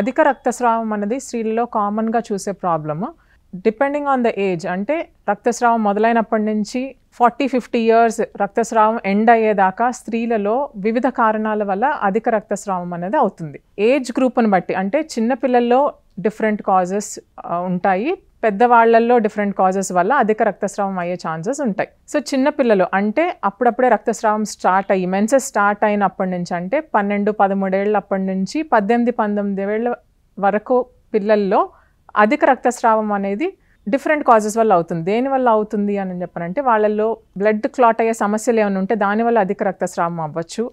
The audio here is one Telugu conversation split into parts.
అధిక రక్తస్రావం అనేది స్త్రీలలో కామన్గా చూసే problem depending on the age అంటే రక్తస్రావం మొదలైనప్పటి నుంచి ఫార్టీ ఫిఫ్టీ ఇయర్స్ రక్తస్రావం ఎండ్ అయ్యేదాకా స్త్రీలలో వివిధ కారణాల వల్ల అధిక రక్తస్రావం అనేది అవుతుంది ఏజ్ గ్రూప్ని బట్టి అంటే చిన్నపిల్లల్లో డిఫరెంట్ కాజెస్ ఉంటాయి పెద్దవాళ్లలో డిఫరెంట్ కాజెస్ వల్ల అధిక రక్తస్రావం అయ్యే ఛాన్సెస్ ఉంటాయి సో చిన్న పిల్లలు అంటే అప్పుడప్పుడే రక్తస్రావం స్టార్ట్ అయ్యి మెన్సెస్ స్టార్ట్ అయినప్పటి నుంచి అంటే పన్నెండు పదమూడేళ్ళు అప్పటి నుంచి పద్దెనిమిది పంతొమ్మిది ఏళ్ళ వరకు పిల్లల్లో అధిక రక్తస్రావం అనేది డిఫరెంట్ కాజెస్ వల్ల అవుతుంది దేని వల్ల అవుతుంది అని చెప్పనంటే వాళ్ళల్లో బ్లడ్ క్లాట్ అయ్యే సమస్యలు ఏమైనా ఉంటే దానివల్ల అధిక రక్తస్రావం అవ్వచ్చు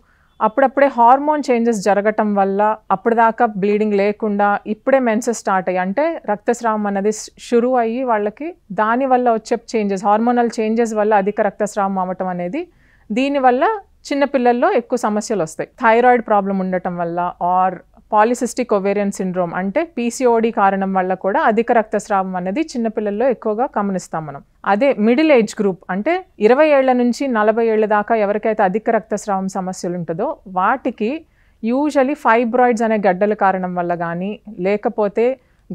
అప్పుడప్పుడే హార్మోన్ చేంజెస్ జరగటం వల్ల అప్పటిదాకా బ్లీడింగ్ లేకుండా ఇప్పుడే మెన్సెస్ స్టార్ట్ అయ్యి అంటే రక్తస్రావం అన్నది షురు అయ్యి వాళ్ళకి దానివల్ల వచ్చే చేంజెస్ హార్మోనల్ చేంజెస్ వల్ల అధిక రక్తస్రావం అవ్వటం అనేది దీనివల్ల చిన్నపిల్లల్లో ఎక్కువ సమస్యలు వస్తాయి థైరాయిడ్ ప్రాబ్లం ఉండటం వల్ల ఆర్ పాలిసిస్టిక్ ఒవేరియన్ సిండ్రోమ్ అంటే పీసీఓడి కారణం వల్ల కూడా అధిక రక్తస్రావం అనేది చిన్నపిల్లల్లో ఎక్కువగా గమనిస్తాం మనం అదే మిడిల్ ఏజ్ గ్రూప్ అంటే ఇరవై ఏళ్ల నుంచి నలభై ఏళ్ళ దాకా ఎవరికైతే అధిక రక్తస్రావం సమస్యలు ఉంటుందో వాటికి యూజువలీ ఫైబ్రాయిడ్స్ అనే గడ్డల కారణం వల్ల కానీ లేకపోతే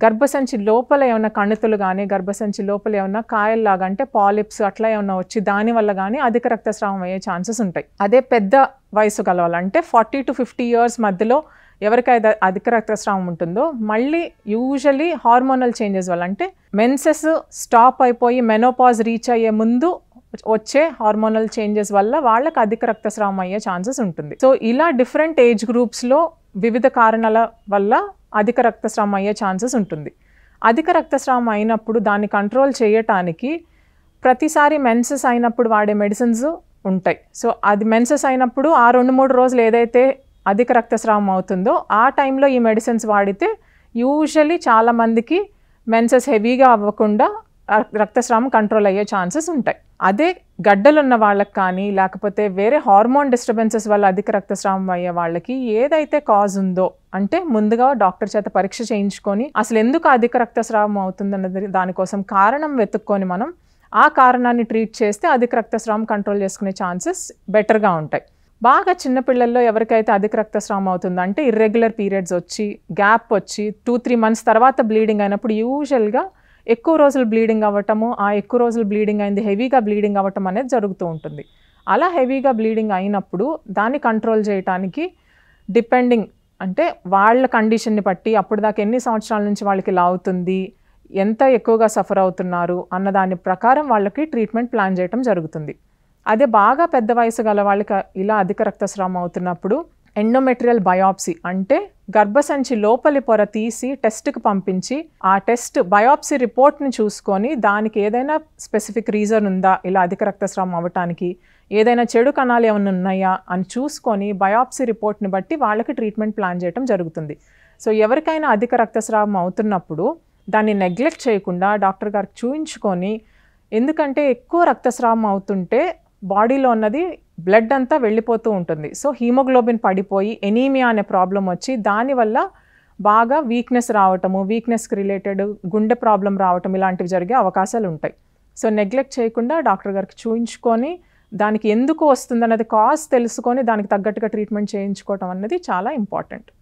గర్భసంచి లోపల ఏమైనా కణితులు కానీ గర్భసంచి లోపల ఏమైనా కాయల్లాగా అంటే పాలిప్స్ అట్లా ఏమైనా వచ్చి దానివల్ల కానీ అధిక రక్తస్రావం అయ్యే ఛాన్సెస్ ఉంటాయి అదే పెద్ద వయసు కలవాలంటే ఫార్టీ టు ఫిఫ్టీ ఇయర్స్ మధ్యలో ఎవరికైతే అధిక రక్తస్రావం ఉంటుందో మళ్ళీ యూజువలీ హార్మోనల్ చేంజెస్ వల్ల అంటే మెన్సెస్ స్టాప్ అయిపోయి మెనోపాజ్ రీచ్ అయ్యే ముందు వచ్చే హార్మోనల్ చేంజెస్ వల్ల వాళ్ళకి అధిక రక్తస్రావం అయ్యే ఛాన్సెస్ ఉంటుంది సో ఇలా డిఫరెంట్ ఏజ్ గ్రూప్స్లో వివిధ కారణాల వల్ల అధిక రక్తస్రావం అయ్యే ఛాన్సెస్ ఉంటుంది అధిక రక్తస్రావం అయినప్పుడు దాన్ని కంట్రోల్ చేయటానికి ప్రతిసారి మెన్సెస్ అయినప్పుడు వాడే మెడిసిన్స్ ఉంటాయి సో అది మెన్సెస్ అయినప్పుడు ఆ రెండు మూడు రోజులు ఏదైతే అధిక రక్తస్రావం అవుతుందో ఆ టైంలో ఈ మెడిసిన్స్ వాడితే యూజువలీ చాలామందికి మెన్సెస్ హెవీగా అవ్వకుండా రక్తస్రావం కంట్రోల్ అయ్యే ఛాన్సెస్ ఉంటాయి అదే గడ్డలున్న వాళ్ళకి కానీ లేకపోతే వేరే హార్మోన్ డిస్టర్బెన్సెస్ వల్ల అధిక రక్తస్రావం అయ్యే వాళ్ళకి ఏదైతే కాజ్ ఉందో అంటే ముందుగా డాక్టర్ చేత పరీక్ష చేయించుకొని అసలు ఎందుకు అధిక రక్తస్రావం అవుతుందన్నది దానికోసం కారణం వెతుక్కొని మనం ఆ కారణాన్ని ట్రీట్ చేస్తే అధిక రక్తస్రావం కంట్రోల్ చేసుకునే ఛాన్సెస్ బెటర్గా ఉంటాయి బాగా చిన్నపిల్లల్లో ఎవరికైతే అధిక రక్తస్రావం అవుతుందో అంటే ఇర్రెగ్యులర్ పీరియడ్స్ వచ్చి గ్యాప్ వచ్చి టూ త్రీ మంత్స్ తర్వాత బ్లీడింగ్ అయినప్పుడు యూజువల్గా ఎక్కువ రోజులు బ్లీడింగ్ అవ్వటము ఆ ఎక్కువ రోజులు బ్లీడింగ్ అయింది హెవీగా బ్లీడింగ్ అవ్వటం అనేది జరుగుతూ ఉంటుంది అలా హెవీగా బ్లీడింగ్ అయినప్పుడు దాన్ని కంట్రోల్ చేయడానికి డిపెండింగ్ అంటే వాళ్ళ కండిషన్ని బట్టి అప్పుడు దాకా ఎన్ని సంవత్సరాల నుంచి వాళ్ళకి ఇలా అవుతుంది ఎంత ఎక్కువగా సఫర్ అవుతున్నారు అన్న దాని ప్రకారం వాళ్ళకి ట్రీట్మెంట్ ప్లాన్ చేయటం జరుగుతుంది అదే బాగా పెద్ద వయసు గల వాళ్ళకి ఇలా అధిక రక్తస్రావం అవుతున్నప్పుడు ఎండోమెట్రియల్ బయాప్సీ అంటే గర్భసంచి లోపలి పొర తీసి టెస్ట్కి పంపించి ఆ టెస్ట్ బయాప్సీ రిపోర్ట్ని చూసుకొని దానికి ఏదైనా స్పెసిఫిక్ రీజన్ ఉందా ఇలా అధిక రక్తస్రావం అవ్వటానికి ఏదైనా చెడు కణాలు ఏమైనా ఉన్నాయా అని చూసుకొని బయాప్సీ రిపోర్ట్ని బట్టి వాళ్ళకి ట్రీట్మెంట్ ప్లాన్ చేయడం జరుగుతుంది సో ఎవరికైనా అధిక రక్తస్రావం అవుతున్నప్పుడు దాన్ని నెగ్లెక్ట్ చేయకుండా డాక్టర్ గారికి చూయించుకొని ఎందుకంటే ఎక్కువ రక్తస్రావం అవుతుంటే బాడీలో ఉన్నది బ్లడ్ అంతా వెళ్ళిపోతూ ఉంటుంది సో హీమోగ్లోబిన్ పడిపోయి ఎనీమియా అనే ప్రాబ్లం వచ్చి దానివల్ల బాగా వీక్నెస్ రావటము వీక్నెస్కి రిలేటెడ్ గుండె ప్రాబ్లం రావటం ఇలాంటివి జరిగే అవకాశాలు ఉంటాయి సో నెగ్లెక్ట్ చేయకుండా డాక్టర్ గారికి చూయించుకొని దానికి ఎందుకు వస్తుంది అన్నది కాజ్ తెలుసుకొని దానికి తగ్గట్టుగా ట్రీట్మెంట్ చేయించుకోవటం అన్నది చాలా ఇంపార్టెంట్